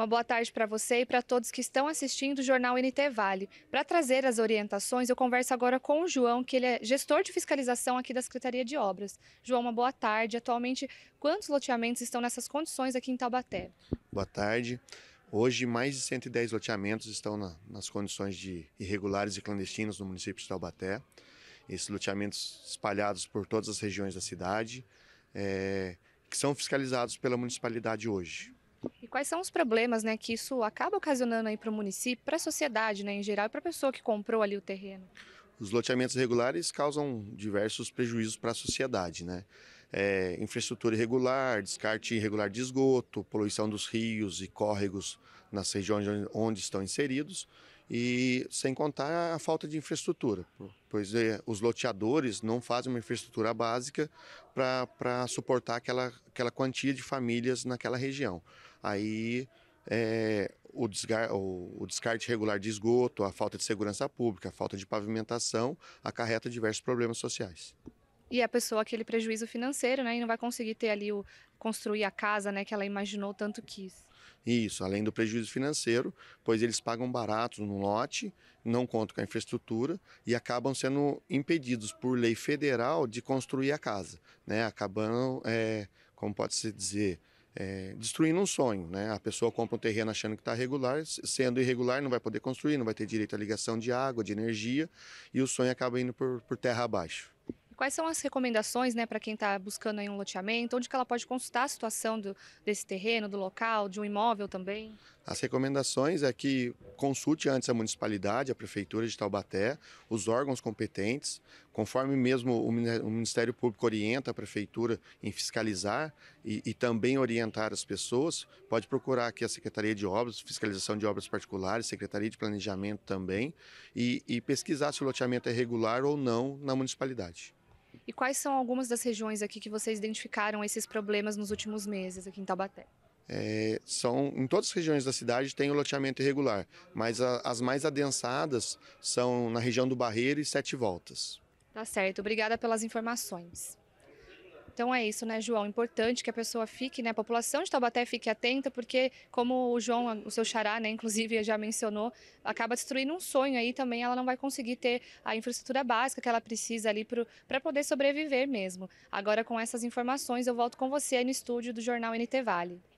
Uma boa tarde para você e para todos que estão assistindo o Jornal NT Vale. Para trazer as orientações, eu converso agora com o João, que ele é gestor de fiscalização aqui da Secretaria de Obras. João, uma boa tarde. Atualmente, quantos loteamentos estão nessas condições aqui em Taubaté? Boa tarde. Hoje, mais de 110 loteamentos estão na, nas condições de irregulares e clandestinos no município de Taubaté. Esses loteamentos espalhados por todas as regiões da cidade, é, que são fiscalizados pela municipalidade hoje. E quais são os problemas né, que isso acaba ocasionando aí para o município, para a sociedade né, em geral e para a pessoa que comprou ali o terreno? Os loteamentos regulares causam diversos prejuízos para a sociedade, né? É, infraestrutura irregular, descarte irregular de esgoto, poluição dos rios e córregos nas regiões onde estão inseridos e sem contar a falta de infraestrutura, pois é, os loteadores não fazem uma infraestrutura básica para suportar aquela, aquela quantia de famílias naquela região aí é, o, o, descarte regular de esgoto, a falta de segurança pública, a falta de pavimentação acarreta diversos problemas sociais. E a pessoa aquele prejuízo financeiro, né? E não vai conseguir ter ali o construir a casa, né? Que ela imaginou tanto quis. Isso, além do prejuízo financeiro, pois eles pagam barato no lote, não contam com a infraestrutura e acabam sendo impedidos por lei federal de construir a casa, né? Acabam, é, como pode se dizer, é, destruindo um sonho, né? A pessoa compra um terreno achando que está regular, sendo irregular não vai poder construir, não vai ter direito à ligação de água, de energia, e o sonho acaba indo por, por terra abaixo. Quais são as recomendações né, para quem está buscando um loteamento? Onde que ela pode consultar a situação do, desse terreno, do local, de um imóvel também? As recomendações é que consulte antes a municipalidade, a prefeitura de Taubaté, os órgãos competentes, conforme mesmo o Ministério Público orienta a prefeitura em fiscalizar e, e também orientar as pessoas, pode procurar aqui a Secretaria de Obras, Fiscalização de Obras Particulares, Secretaria de Planejamento também, e, e pesquisar se o loteamento é regular ou não na municipalidade. E quais são algumas das regiões aqui que vocês identificaram esses problemas nos últimos meses aqui em Taubaté? É, são em todas as regiões da cidade tem o loteamento irregular, mas a, as mais adensadas são na região do Barreiro e Sete Voltas. Tá certo, obrigada pelas informações. Então é isso, né, João? Importante que a pessoa fique, né, a população de Taubaté fique atenta, porque como o João, o seu xará, né, inclusive já mencionou, acaba destruindo um sonho aí também, ela não vai conseguir ter a infraestrutura básica que ela precisa ali para poder sobreviver mesmo. Agora com essas informações eu volto com você aí no estúdio do Jornal NT Vale.